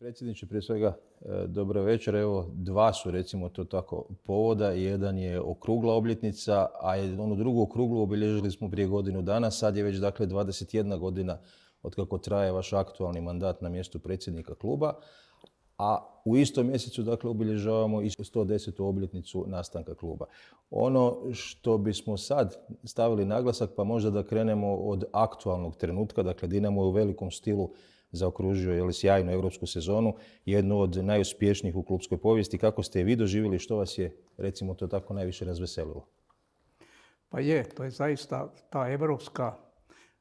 Predsjedniče, prije svega, e, dobro večer. Evo, dva su recimo to tako povoda. Jedan je okrugla obljetnica, a onu drugu okruglu obilježili smo prije godinu dana. Sad je već dakle 21 godina od kako traje vaš aktualni mandat na mjestu predsjednika kluba. A u istom mjesecu dakle obilježavamo i 110. obljetnicu nastanka kluba. Ono što bismo sad stavili naglasak, pa možda da krenemo od aktualnog trenutka, dakle Dinamo je u velikom stilu zaokružio je sjajnu europsku sezonu, jednu od najuspješnijih u klubskoj povijesti. Kako ste je vi doživjeli, što vas je, recimo to tako, najviše razveselilo? Pa je, to je zaista ta europska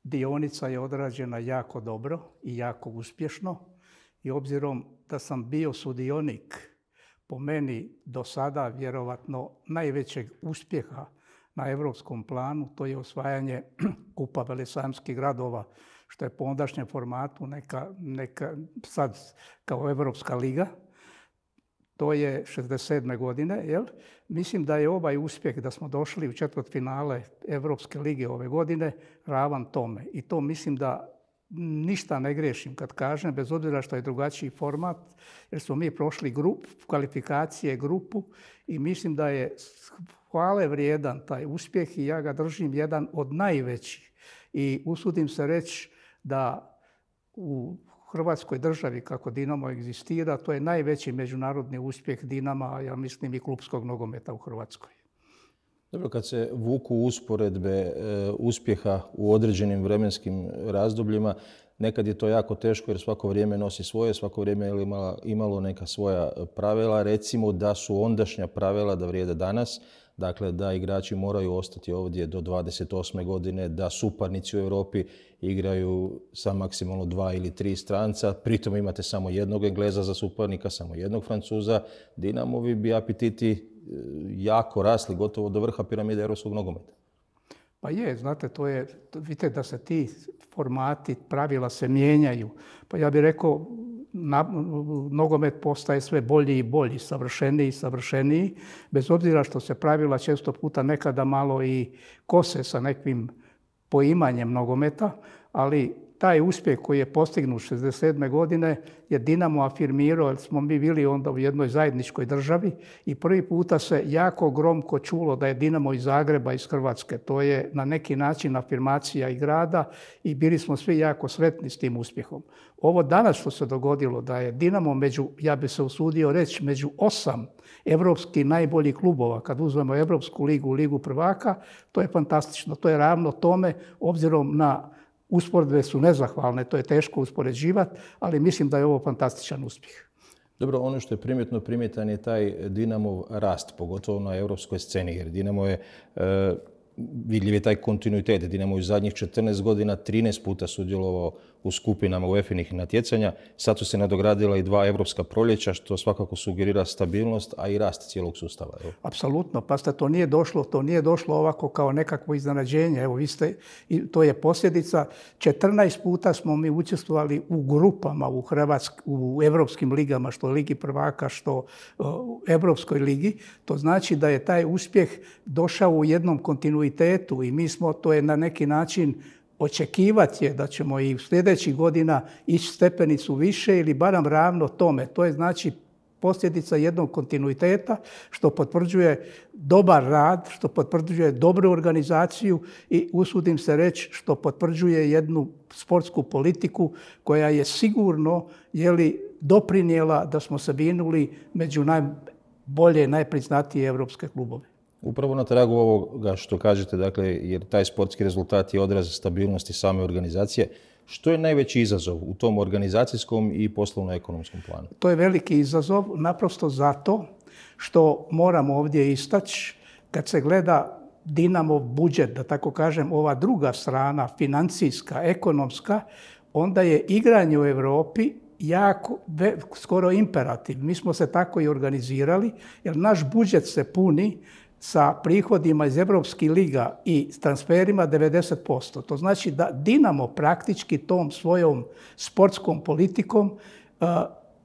dionica je odrađena jako dobro i jako uspješno. I obzirom da sam bio sudionik, po meni do sada vjerovatno najvećeg uspjeha na europskom planu, to je osvajanje kupa velesajmskih gradova što je po ondašnjem formatu neka, neka sad kao Europska liga, to je 67. godine, jel? Mislim da je ovaj uspjeh da smo došli u četvrt finale Europske lige ove godine ravan tome. I to mislim da ništa ne griješim kad kažem, bez obzira što je drugačiji format, jer smo mi prošli grup, kvalifikacije, grupu i mislim da je hvale vrijedan taj uspjeh i ja ga držim jedan od najvećih. I usudim se reći da u Hrvatskoj državi kako Dinamo egzistira, to je najveći međunarodni uspjeh Dinama, ja mislim i klubskog nogometa u Hrvatskoj. Dobro, kad se vuku usporedbe e, uspjeha u određenim vremenskim razdobljima, nekad je to jako teško jer svako vrijeme nosi svoje, svako vrijeme je imalo neka svoja pravila. Recimo da su ondašnja pravila da vrijede danas, dakle da igrači moraju ostati ovdje do 28. godine, da suparnici u Europi igraju sa maksimalno dva ili tri stranca, pritom imate samo jednog Engleza za suparnika, samo jednog Francuza, Dinamovi bi apetiti e, jako rasli, gotovo do vrha piramide europskog nogometa. Pa je, znate, to je, vidite da se ti formati, pravila se mijenjaju. Pa ja bih rekao, nogomet postaje sve bolji i bolji, savršeniji i savršeniji, bez obzira što se pravila često puta nekada malo i kose sa nekim poimanjem nogometa, ali taj uspjeh koji je postignut 67. godine je Dinamo afirmirao, jer smo mi bili onda u jednoj zajedničkoj državi i prvi puta se jako gromko čulo da je Dinamo iz Zagreba, iz Hrvatske. To je na neki način afirmacija i grada i bili smo svi jako sretni s tim uspjehom. Ovo danas što se dogodilo da je Dinamo među, ja bi se usudio reći, među osam evropskih najboljih klubova, kad uzmemo Evropsku ligu, ligu prvaka, to je fantastično. To je ravno tome, obzirom na Usporedbe su nezahvalne, to je teško uspoređivati, ali mislim da je ovo fantastičan uspjeh. Dobro, ono što je primjetno primjetan je taj Dinamov rast, pogotovo na europskoj sceni, jer Dinamo je e, vidljiv je taj kontinuitet. Dinamo u zadnjih 14 godina 13 puta sudjelovao u skupinama UEFA-nih natjecanja. Sad su se nadogradila i dva evropska proljeća, što svakako sugerira stabilnost, a i rast cijelog sustava. Apsolutno, pa to nije došlo, to nije došlo ovako kao nekakvo iznenađenje. Evo, vi ste, to je posljedica. 14 puta smo mi učestvovali u grupama u, Hrvatsk, u evropskim ligama, što Ligi prvaka, što e, u Evropskoj ligi. To znači da je taj uspjeh došao u jednom kontinuitetu kontinuitetu i mi smo, to je na neki način očekivati je da ćemo i u sljedećih godina ići stepenicu više ili barem ravno tome. To je znači posljedica jednog kontinuiteta što potvrđuje dobar rad, što potvrđuje dobru organizaciju i usudim se reći što potvrđuje jednu sportsku politiku koja je sigurno jeli, doprinijela da smo se vinuli među najbolje, najpriznatije evropske klubove. Upravo na tragu ovoga što kažete, dakle, jer taj sportski rezultat je odraz stabilnosti same organizacije. Što je najveći izazov u tom organizacijskom i poslovno-ekonomskom planu? To je veliki izazov naprosto zato što moramo ovdje istać. kad se gleda Dinamo budžet, da tako kažem, ova druga strana, financijska, ekonomska, onda je igranje u Europi jako, skoro imperativ. Mi smo se tako i organizirali, jer naš budžet se puni sa prihodima iz Europskih liga i transferima 90%. To znači da Dinamo praktički tom svojom sportskom politikom e,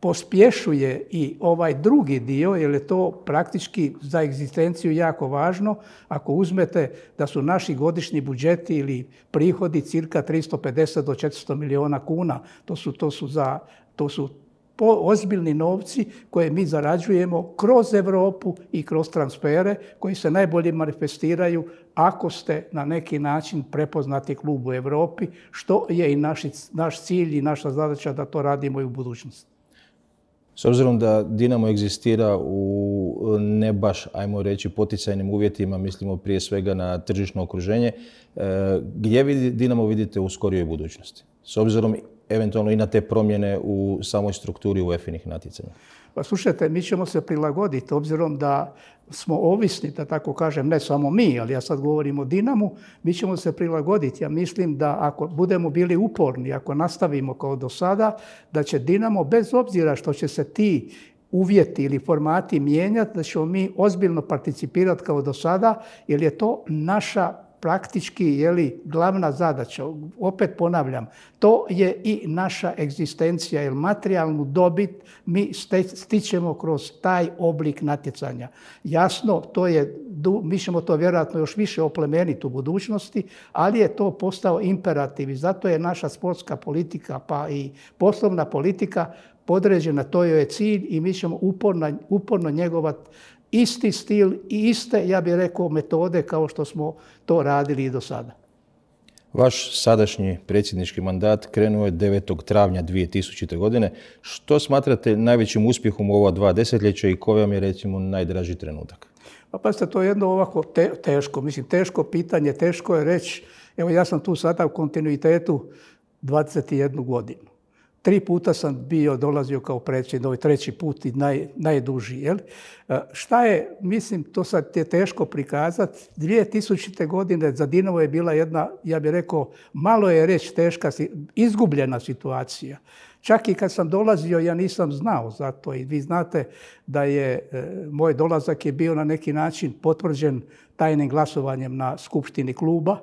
pospješuje i ovaj drugi dio, jer je to praktički za egzistenciju jako važno. Ako uzmete da su naši godišnji budžeti ili prihodi cirka 350 do 400 milijuna kuna, to su, to su za to su ozbiljni novci koje mi zarađujemo kroz Europu i kroz transfere koji se najbolje manifestiraju ako ste na neki način prepoznati klub u Europi, što je i naš, cilj i naša zadaća da to radimo i u budućnosti. S obzirom da Dinamo egzistira u ne baš, ajmo reći, poticajnim uvjetima, mislimo prije svega na tržišno okruženje, e, gdje vi Dinamo vidite u skorijoj budućnosti? S obzirom eventualno i na te promjene u samoj strukturi uefa nih natjecanja? Pa slušajte, mi ćemo se prilagoditi obzirom da smo ovisni, da tako kažem, ne samo mi, ali ja sad govorim o Dinamu, mi ćemo se prilagoditi. Ja mislim da ako budemo bili uporni, ako nastavimo kao do sada, da će Dinamo, bez obzira što će se ti uvjeti ili formati mijenjati, da ćemo mi ozbiljno participirati kao do sada, jer je to naša praktički je li glavna zadaća. Opet ponavljam, to je i naša egzistencija, jer materijalnu dobit mi stičemo kroz taj oblik natjecanja. Jasno, to je, mi ćemo to vjerojatno još više oplemeniti u budućnosti, ali je to postao imperativ i zato je naša sportska politika pa i poslovna politika podređena, to je cilj i mi ćemo uporno, uporno njegovati isti stil i iste, ja bih rekao, metode kao što smo to radili i do sada. Vaš sadašnji predsjednički mandat krenuo je 9. travnja 2000. godine. Što smatrate najvećim uspjehom u ova dva desetljeća i koji vam je recimo najdraži trenutak? Pa pazite, to je jedno ovako teško, mislim teško pitanje, teško je reći. Evo ja sam tu sada u kontinuitetu 21 godinu. Tri puta sam bio, dolazio kao predsjednik, ovaj treći put i naj, najduži. Jel? E, šta je, mislim, to sad je teško prikazati, 2000. godine za Dinovo je bila jedna, ja bih rekao, malo je reći teška, izgubljena situacija. Čak i kad sam dolazio, ja nisam znao za to i vi znate da je e, moj dolazak je bio na neki način potvrđen tajnim glasovanjem na skupštini kluba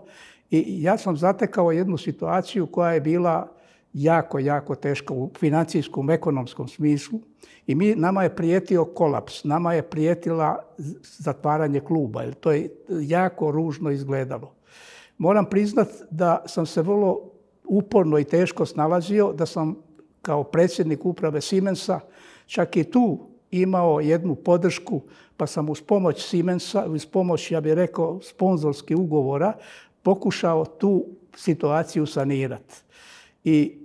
i ja sam zatekao jednu situaciju koja je bila jako, jako teško u financijskom, ekonomskom smislu i mi, nama je prijetio kolaps, nama je prijetila zatvaranje kluba, jer to je jako ružno izgledalo. Moram priznat da sam se vrlo uporno i teško snalazio, da sam kao predsjednik uprave Simensa čak i tu imao jednu podršku, pa sam uz pomoć Simensa, uz pomoć, ja bih rekao, sponzorskih ugovora, pokušao tu situaciju sanirati. I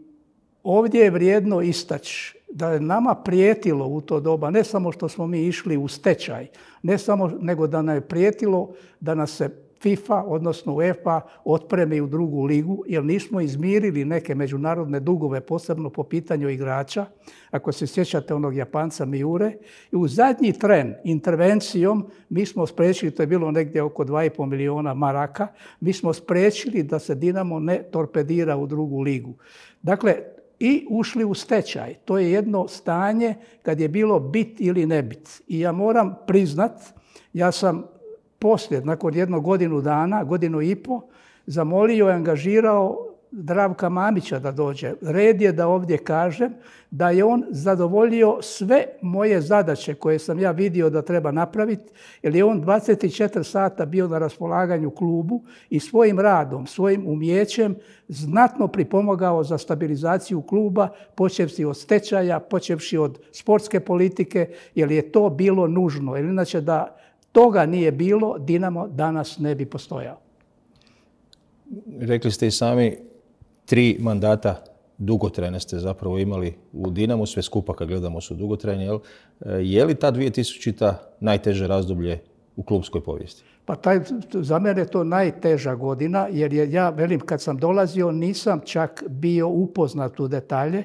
Ovdje je vrijedno istać da je nama prijetilo u to doba, ne samo što smo mi išli u stečaj, ne samo, nego da nam je prijetilo da nas se FIFA, odnosno UEFA, otpremi u drugu ligu, jer nismo izmirili neke međunarodne dugove, posebno po pitanju igrača. Ako se sjećate onog Japanca Miure, i u zadnji tren intervencijom mi smo spriječili, to je bilo negdje oko 2,5 miliona maraka, mi smo spriječili da se Dinamo ne torpedira u drugu ligu. Dakle, i ušli u stečaj. To je jedno stanje kad je bilo bit ili ne bit. I ja moram priznat, ja sam poslije, nakon jednog godinu dana, godinu i po, zamolio i angažirao Dravka Mamića da dođe. Red je da ovdje kažem da je on zadovoljio sve moje zadaće koje sam ja vidio da treba napraviti, jer je on 24 sata bio na raspolaganju klubu i svojim radom, svojim umjećem, znatno pripomogao za stabilizaciju kluba, počevši od stečaja, počevši od sportske politike, jer je to bilo nužno. Jer inače da toga nije bilo, Dinamo danas ne bi postojao rekli ste i sami tri mandata dugotrajne ste zapravo imali u Dinamu, sve skupa kad gledamo su dugotrajni, jel? E, je li ta 2000 najteže razdoblje u klubskoj povijesti? Pa taj, za mene je to najteža godina, jer je ja, velim, kad sam dolazio nisam čak bio upoznat u detalje.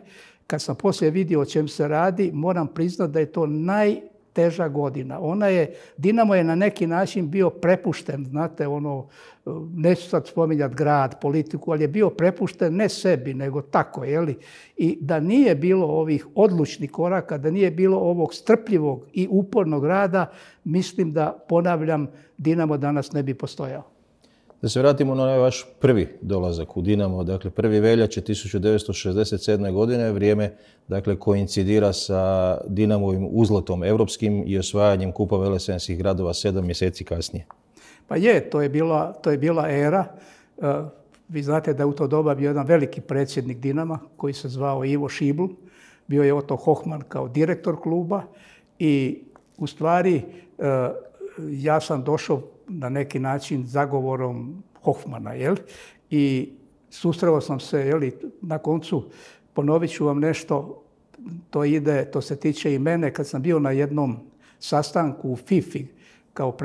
Kad sam poslije vidio o čem se radi, moram priznati da je to naj teža godina. Ona je, Dinamo je na neki način bio prepušten, znate, ono, neću sad spominjati grad, politiku, ali je bio prepušten ne sebi, nego tako, jeli? I da nije bilo ovih odlučnih koraka, da nije bilo ovog strpljivog i upornog rada, mislim da, ponavljam, Dinamo danas ne bi postojao. Da se vratimo na vaš prvi dolazak u Dinamo, dakle prvi veljače 1967. godine, vrijeme dakle koincidira sa Dinamovim uzletom europskim i osvajanjem kupa velesenskih gradova sedam mjeseci kasnije. Pa je, to je bila, to je bila era. E, vi znate da je u to doba bio jedan veliki predsjednik Dinama koji se zvao Ivo Šibl. Bio je oto Hohman kao direktor kluba i u stvari e, ja sam došao na neki način zagovorom Hoffmana, jel? I susreo sam se, jel, na koncu ponovit ću vam nešto, to ide, to se tiče i mene, kad sam bio na jednom sastanku u FIFI, kao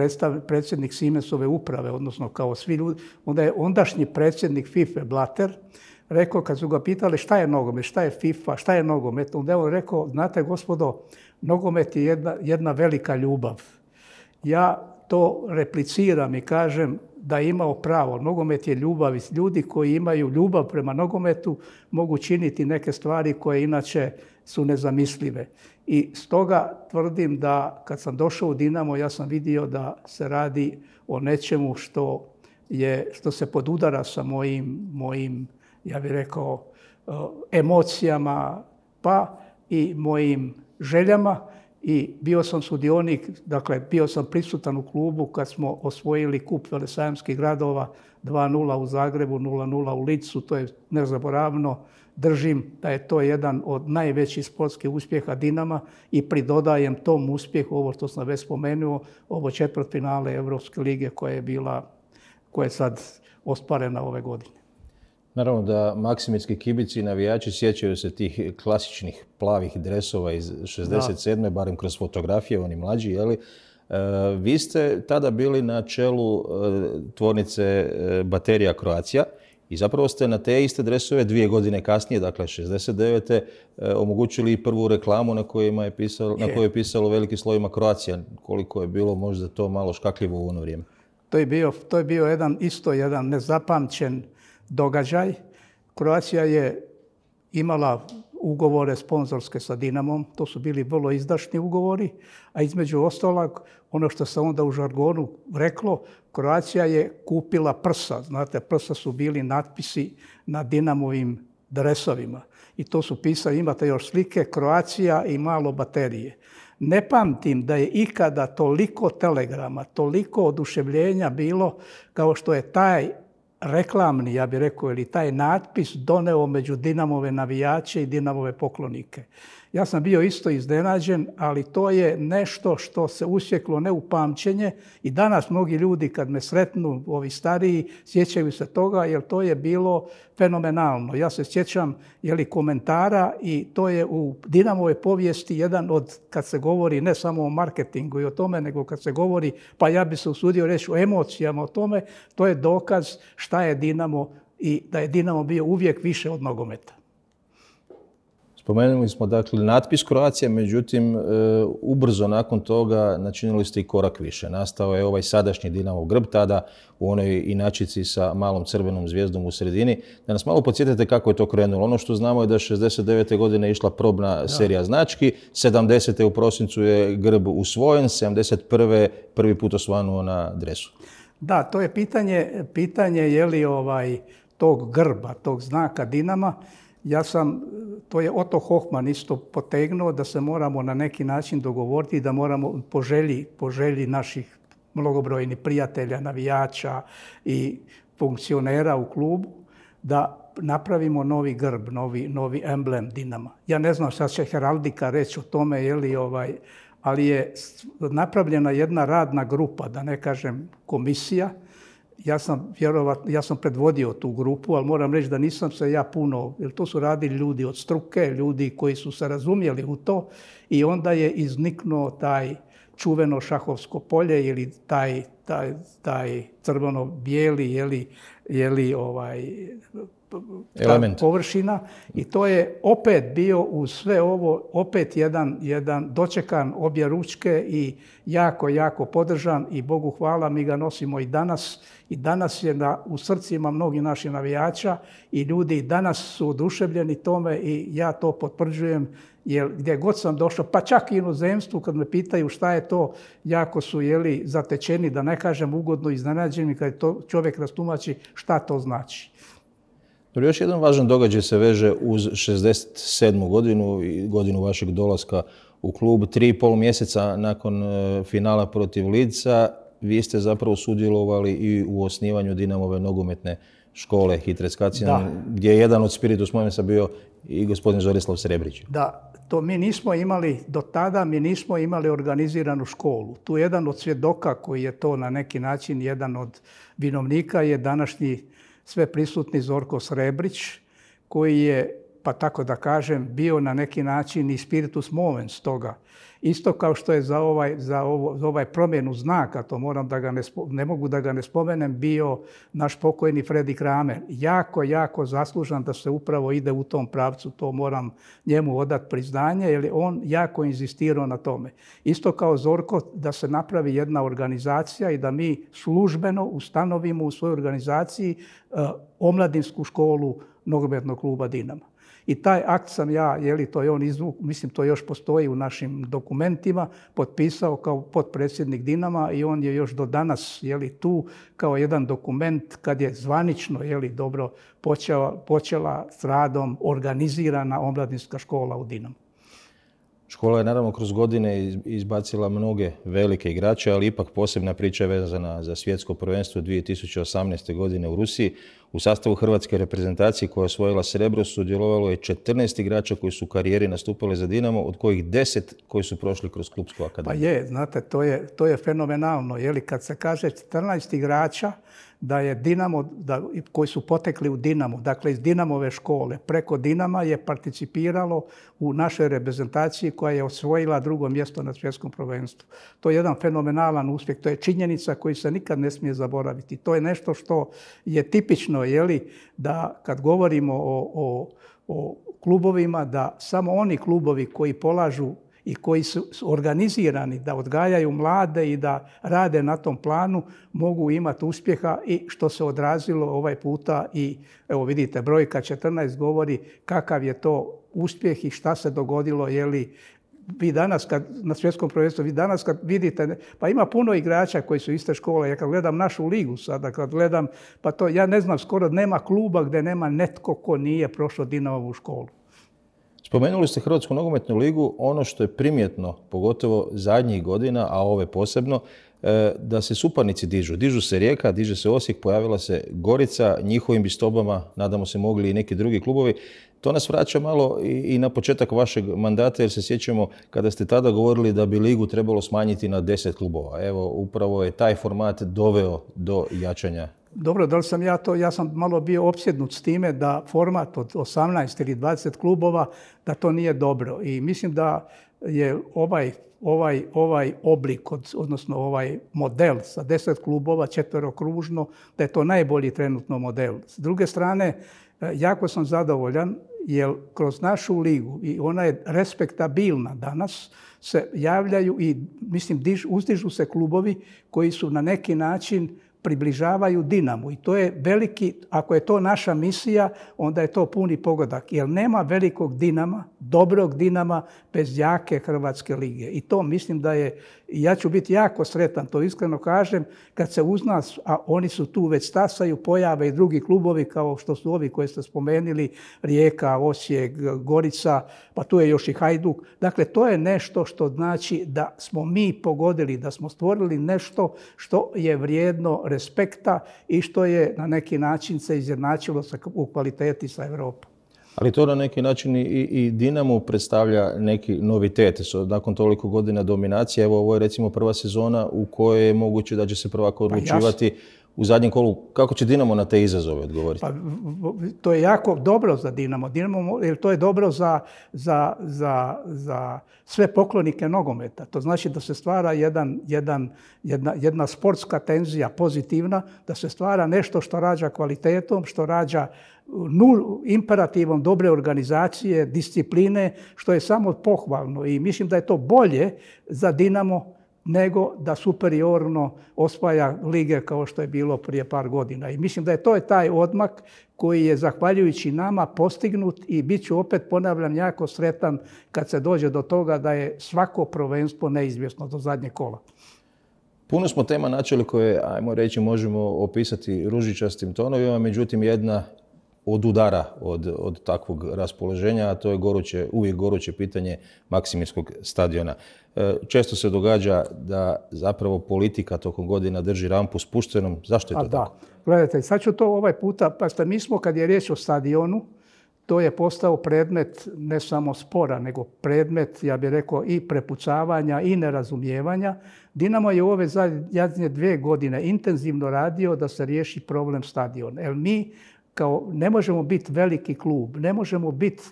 predsjednik simesove uprave, odnosno kao svi ljudi, onda je ondašnji predsjednik FIFA Blater rekao, kad su ga pitali šta je nogomet, šta je FIFA, šta je nogomet, onda je on rekao, znate gospodo, nogomet je jedna, jedna velika ljubav. Ja to repliciram i kažem da je imao pravo. Nogomet je ljubav ljudi koji imaju ljubav prema nogometu mogu činiti neke stvari koje inače su nezamislive. I stoga tvrdim da kad sam došao u Dinamo ja sam vidio da se radi o nečemu što, je, što se podudara sa mojim, mojim ja bih rekao, eh, emocijama pa i mojim željama i bio sam sudionik, dakle bio sam prisutan u klubu kad smo osvojili kup velesajamskih gradova 2-0 u Zagrebu, 0-0 u Licu, to je nezaboravno. Držim da je to jedan od najvećih sportskih uspjeha Dinama i pridodajem tom uspjehu, ovo što sam već spomenuo, ovo četvrt finale Evropske lige koja je bila, koja je sad ostvarena ove godine. Naravno da maksimitski kibici i navijači sjećaju se tih klasičnih plavih dresova iz 67. Da. barem kroz fotografije, oni mlađi, jeli? E, vi ste tada bili na čelu e, tvornice e, Baterija Kroacija i zapravo ste na te iste dresove dvije godine kasnije, dakle 69. omogućili i prvu reklamu na, kojima je pisalo, na kojoj je pisalo velikim slovima Kroacija. Koliko je bilo možda to malo škakljivo u ono vrijeme? To je bio, to je bio jedan, isto jedan nezapamćen događaj. Kroacija je imala ugovore sponzorske sa Dinamom, to su bili vrlo izdašni ugovori, a između ostalog, ono što se onda u žargonu reklo, Kroacija je kupila prsa, znate, prsa su bili natpisi na Dinamovim dresovima i to su pisali, imate još slike, Kroacija i malo baterije. Ne pamtim da je ikada toliko telegrama, toliko oduševljenja bilo kao što je taj reklamni, ja bih rekao, ili taj natpis doneo među Dinamove navijače i Dinamove poklonike. Ja sam bio isto iznenađen, ali to je nešto što se usjeklo ne u pamćenje i danas mnogi ljudi kad me sretnu, ovi stariji, sjećaju se toga jer to je bilo fenomenalno. Ja se sjećam jeli, komentara i to je u Dinamove povijesti jedan od, kad se govori ne samo o marketingu i o tome, nego kad se govori, pa ja bi se usudio reći o emocijama, o tome, to je dokaz šta je Dinamo i da je Dinamo bio uvijek više od nogometa. Spomenuli smo dakle natpis Kroacija, međutim e, ubrzo nakon toga načinili ste i korak više. Nastao je ovaj sadašnji Dinamo Grb tada u onoj inačici sa malom crvenom zvijezdom u sredini. Da nas malo podsjetite kako je to krenulo. Ono što znamo je da 69. godine išla probna serija znački, 70. u prosincu je Grb usvojen, 71. prvi put osvanuo na dresu. Da, to je pitanje, pitanje je li ovaj, tog grba, tog znaka Dinama, ja sam, to je Otto Hohman isto potegnuo da se moramo na neki način dogovoriti da moramo po želji, naših mnogobrojnih prijatelja, navijača i funkcionera u klubu da napravimo novi grb, novi, novi emblem Dinama. Ja ne znam sad će heraldika reći o tome, je li ovaj, ali je napravljena jedna radna grupa, da ne kažem komisija, ja sam vjerovatno, ja sam predvodio tu grupu, ali moram reći da nisam se ja puno, jer to su radili ljudi od struke, ljudi koji su se razumjeli u to i onda je izniknuo taj čuveno šahovsko polje ili taj, taj, crveno-bijeli jeli, ovaj, površina i to je opet bio u sve ovo opet jedan, jedan dočekan obje ručke i jako, jako podržan i Bogu hvala mi ga nosimo i danas i danas je u srcima mnogi naših navijača i ljudi danas su oduševljeni tome i ja to potvrđujem jer gdje god sam došao, pa čak i inozemstvu kad me pitaju šta je to, jako su jeli, zatečeni, da ne kažem ugodno iznenađeni kad to čovjek rastumači šta to znači. još jedan važan događaj se veže uz 67. godinu i godinu vašeg dolaska u klub. Tri i pol mjeseca nakon e, finala protiv Lidca vi ste zapravo sudjelovali i u osnivanju Dinamove nogometne škole Hitrec gdje je jedan od spiritus sam bio i gospodin Zorislav Srebrić. Da, to mi nismo imali, do tada mi nismo imali organiziranu školu. Tu jedan od svjedoka koji je to na neki način jedan od vinovnika je današnji sve prisutni Zorko Srebrić koji je pa tako da kažem, bio na neki način i spiritus movens toga. Isto kao što je za ovaj, za ovo, za ovaj promjenu znaka, to moram da ga ne, ne, mogu da ga ne spomenem, bio naš pokojni Fredi Kramer. Jako, jako zaslužan da se upravo ide u tom pravcu, to moram njemu odat priznanje, jer je on jako inzistirao na tome. Isto kao Zorko, da se napravi jedna organizacija i da mi službeno ustanovimo u svojoj organizaciji e, omladinsku školu nogometnog kluba Dinama. I taj akt sam ja, je li to je on izvuk, mislim to još postoji u našim dokumentima, potpisao kao potpredsjednik Dinama i on je još do danas je li tu kao jedan dokument kad je zvanično je li dobro počela, počela s radom organizirana omladinska škola u Dinamu. Škola je naravno kroz godine izbacila mnoge velike igrače, ali ipak posebna priča je vezana za svjetsko prvenstvo 2018. godine u Rusiji. U sastavu hrvatske reprezentacije koja je osvojila srebro sudjelovalo je 14 igrača koji su u karijeri nastupali za Dinamo, od kojih 10 koji su prošli kroz klubsku akademiju. Pa je, znate, to je, je fenomenalno. Jeli, kad se kaže 14 igrača, da je Dinamo, da, koji su potekli u Dinamo, dakle iz Dinamove škole, preko Dinama je participiralo u našoj reprezentaciji koja je osvojila drugo mjesto na svjetskom prvenstvu. To je jedan fenomenalan uspjeh, to je činjenica koju se nikad ne smije zaboraviti. To je nešto što je tipično, jeli, da kad govorimo o, o, o klubovima, da samo oni klubovi koji polažu i koji su organizirani da odgajaju mlade i da rade na tom planu mogu imati uspjeha i što se odrazilo ovaj puta i evo vidite brojka 14 govori kakav je to uspjeh i šta se dogodilo je li vi danas kad na svjetskom prvenstvu, vi danas kad vidite, pa ima puno igrača koji su iste škole, ja kad gledam našu ligu sada, kad gledam, pa to ja ne znam, skoro nema kluba gdje nema netko ko nije prošao Dinamovu školu. Spomenuli ste Hrvatsku nogometnu ligu, ono što je primjetno, pogotovo zadnjih godina, a ove posebno, e, da se suparnici dižu. Dižu se Rijeka, diže se Osijek, pojavila se Gorica, njihovim bi nadamo se, mogli i neki drugi klubovi. To nas vraća malo i na početak vašeg mandata, jer se sjećamo kada ste tada govorili da bi ligu trebalo smanjiti na 10 klubova. Evo, upravo je taj format doveo do jačanja dobro, da li sam ja to, ja sam malo bio opsjednut s time da format od 18 ili 20 klubova, da to nije dobro. I mislim da je ovaj, ovaj, ovaj oblik, odnosno ovaj model sa 10 klubova, četverokružno, da je to najbolji trenutno model. S druge strane, eh, jako sam zadovoljan jer kroz našu ligu i ona je respektabilna danas, se javljaju i mislim uzdižu se klubovi koji su na neki način približavaju Dinamu i to je veliki, ako je to naša misija, onda je to puni pogodak, jer nema velikog Dinama, dobrog Dinama bez jake Hrvatske lige. I to mislim da je, ja ću biti jako sretan, to iskreno kažem, kad se uz nas, a oni su tu već stasaju, pojave i drugi klubovi kao što su ovi koje ste spomenuli, Rijeka, Osijek, Gorica, pa tu je još i Hajduk. Dakle, to je nešto što znači da smo mi pogodili, da smo stvorili nešto što je vrijedno respekta i što je na neki način se izjednačilo u kvaliteti sa Europom. Ali to na neki način i, i Dinamo predstavlja neki novitet. nakon toliko godina dominacije, evo ovo je recimo prva sezona u kojoj je moguće da će se prvako pa odlučivati u zadnjem kolu. Kako će Dinamo na te izazove odgovoriti? Pa, to je jako dobro za Dinamo. Dinamo jer to je dobro za, za, za, za sve poklonike nogometa. To znači da se stvara jedan, jedan, jedna, jedna sportska tenzija pozitivna, da se stvara nešto što rađa kvalitetom, što rađa nul, imperativom dobre organizacije, discipline, što je samo pohvalno. I mislim da je to bolje za Dinamo nego da superiorno osvaja lige kao što je bilo prije par godina. I mislim da je to je taj odmak koji je zahvaljujući nama postignut i bit ću opet, ponavljam, jako sretan kad se dođe do toga da je svako prvenstvo neizvjesno do zadnje kola. Puno smo tema načeli koje, ajmo reći, možemo opisati ružičastim tonovima, međutim jedna odudara od, od takvog raspoloženja, a to je goruće, uvijek goruće pitanje Maksimirskog stadiona. E, često se događa da zapravo politika tokom godina drži rampu spuštenom. Zašto je to a Da. Gledajte, sad ću to ovaj puta, pa mi smo kad je riječ o stadionu, to je postao predmet ne samo spora, nego predmet, ja bih rekao, i prepucavanja i nerazumijevanja. Dinamo je u ove zadnje dvije godine intenzivno radio da se riješi problem stadiona. Jer mi kao ne možemo biti veliki klub, ne možemo biti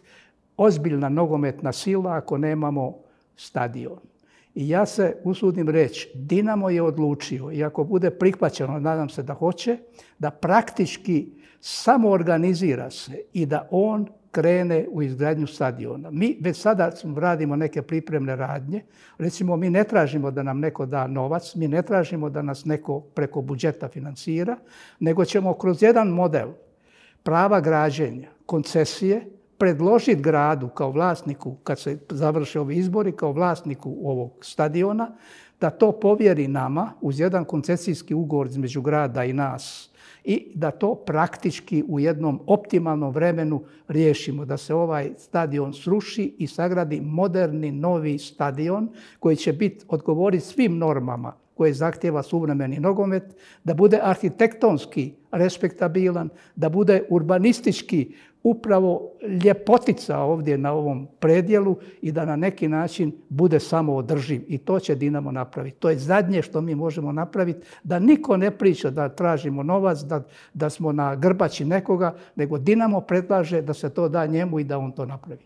ozbiljna nogometna sila ako nemamo stadion. I ja se usudim reći, Dinamo je odlučio, i ako bude prihvaćeno, nadam se da hoće, da praktički organizira se i da on krene u izgradnju stadiona. Mi već sada radimo neke pripremne radnje. Recimo, mi ne tražimo da nam neko da novac, mi ne tražimo da nas neko preko budžeta financira, nego ćemo kroz jedan model prava građenja, koncesije, predložiti gradu kao vlasniku, kad se završe ovi izbori, kao vlasniku ovog stadiona, da to povjeri nama uz jedan koncesijski ugovor između grada i nas i da to praktički u jednom optimalnom vremenu riješimo, da se ovaj stadion sruši i sagradi moderni novi stadion koji će biti odgovoriti svim normama koje zahtjeva suvremeni nogomet, da bude arhitektonski respektabilan, da bude urbanistički upravo ljepotica ovdje na ovom predjelu i da na neki način bude samo održiv. I to će Dinamo napraviti. To je zadnje što mi možemo napraviti, da niko ne priča da tražimo novac, da, da smo na grbači nekoga, nego Dinamo predlaže da se to da njemu i da on to napravi.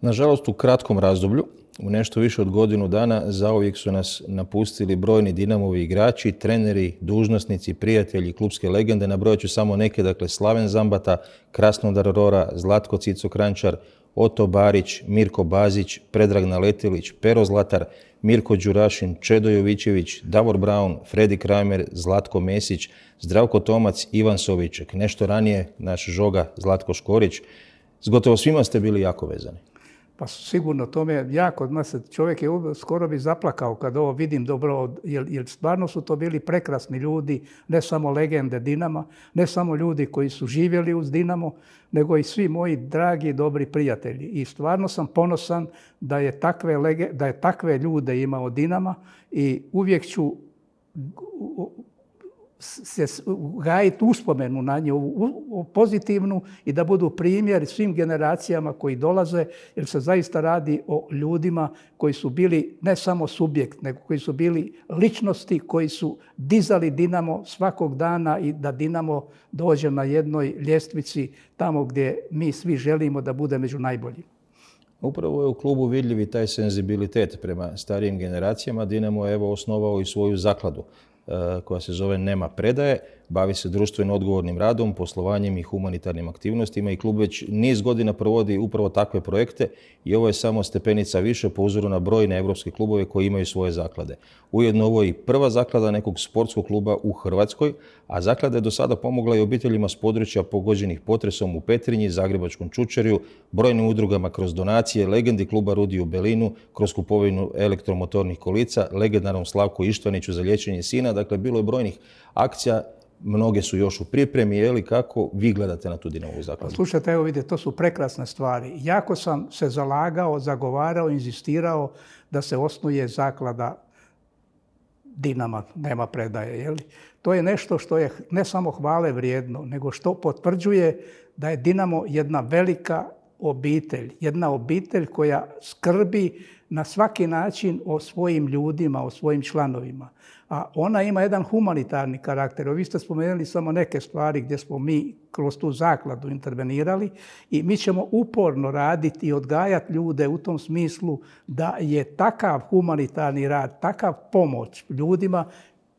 Nažalost, u kratkom razdoblju u nešto više od godinu dana ovijek su nas napustili brojni Dinamovi igrači, treneri, dužnosnici, prijatelji, klubske legende. Nabrojat ću samo neke, dakle Slaven Zambata, Krasnodar Rora, Zlatko Cico Krančar, Oto Barić, Mirko Bazić, Predrag Naletilić, Pero Zlatar, Mirko Đurašin, Čedo Jovićević, Davor Braun, Fredi Krajmer, Zlatko Mesić, Zdravko Tomac, Ivan Soviček. Nešto ranije naš žoga Zlatko Škorić. S gotovo svima ste bili jako vezani pa sigurno tome jako, čovjek je skoro bi zaplakao kad ovo vidim dobro, jer, stvarno su to bili prekrasni ljudi, ne samo legende Dinama, ne samo ljudi koji su živjeli uz Dinamo, nego i svi moji dragi i dobri prijatelji. I stvarno sam ponosan da je takve, da je takve ljude imao Dinama i uvijek ću se gajiti uspomenu na nju pozitivnu i da budu primjer svim generacijama koji dolaze, jer se zaista radi o ljudima koji su bili ne samo subjekt, nego koji su bili ličnosti koji su dizali Dinamo svakog dana i da Dinamo dođe na jednoj ljestvici tamo gdje mi svi želimo da bude među najboljim. Upravo je u klubu vidljivi taj senzibilitet prema starijim generacijama. Dinamo je evo osnovao i svoju zakladu Eh, koja se zove Nema predaje, Bavi se društveno odgovornim radom, poslovanjem i humanitarnim aktivnostima i klub već niz godina provodi upravo takve projekte i ovo je samo stepenica više po uzoru na brojne evropske klubove koji imaju svoje zaklade. Ujedno ovo je i prva zaklada nekog sportskog kluba u Hrvatskoj, a zaklada je do sada pomogla i obiteljima s područja pogođenih potresom u Petrinji, Zagrebačkom Čučerju, brojnim udrugama kroz donacije, legendi kluba Rudi u Belinu, kroz kupovinu elektromotornih kolica, legendarnom Slavku Ištvaniću za liječenje sina, dakle bilo je brojnih akcija mnoge su još u pripremi, je li kako vi gledate na tu Dinamovu zakladu? Pa slušajte, evo vidite, to su prekrasne stvari. Jako sam se zalagao, zagovarao, inzistirao da se osnuje zaklada Dinama, nema predaje, je li? To je nešto što je ne samo hvale vrijedno, nego što potvrđuje da je Dinamo jedna velika obitelj, jedna obitelj koja skrbi na svaki način o svojim ljudima, o svojim članovima. A ona ima jedan humanitarni karakter. Vi ste spomenuli samo neke stvari gdje smo mi kroz tu zakladu intervenirali i mi ćemo uporno raditi i odgajati ljude u tom smislu da je takav humanitarni rad, takav pomoć ljudima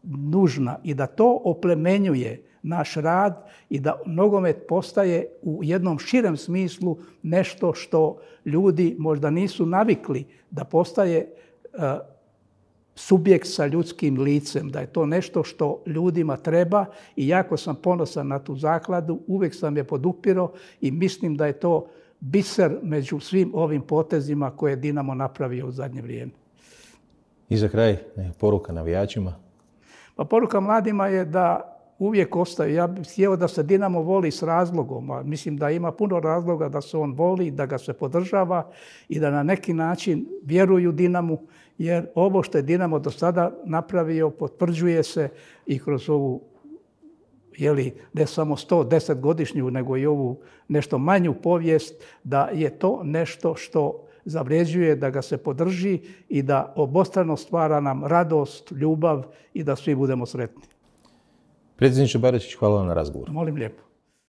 nužna i da to oplemenjuje naš rad i da nogomet postaje u jednom širem smislu nešto što ljudi možda nisu navikli, da postaje e, subjekt sa ljudskim licem, da je to nešto što ljudima treba i jako sam ponosan na tu zakladu, uvijek sam je podupiro i mislim da je to biser među svim ovim potezima koje je Dinamo napravio u zadnje vrijeme. I za kraj, e, poruka navijačima? Pa poruka mladima je da uvijek ostaju. Ja bih htio da se Dinamo voli s razlogom. A mislim da ima puno razloga da se on voli, da ga se podržava i da na neki način vjeruju Dinamu. Jer ovo što je Dinamo do sada napravio potvrđuje se i kroz ovu jeli, ne samo 110 godišnju, nego i ovu nešto manju povijest, da je to nešto što zavređuje da ga se podrži i da obostrano stvara nam radost, ljubav i da svi budemo sretni. Predsjedniče Barišić, hvala vam na razgovor. Molim lijepo.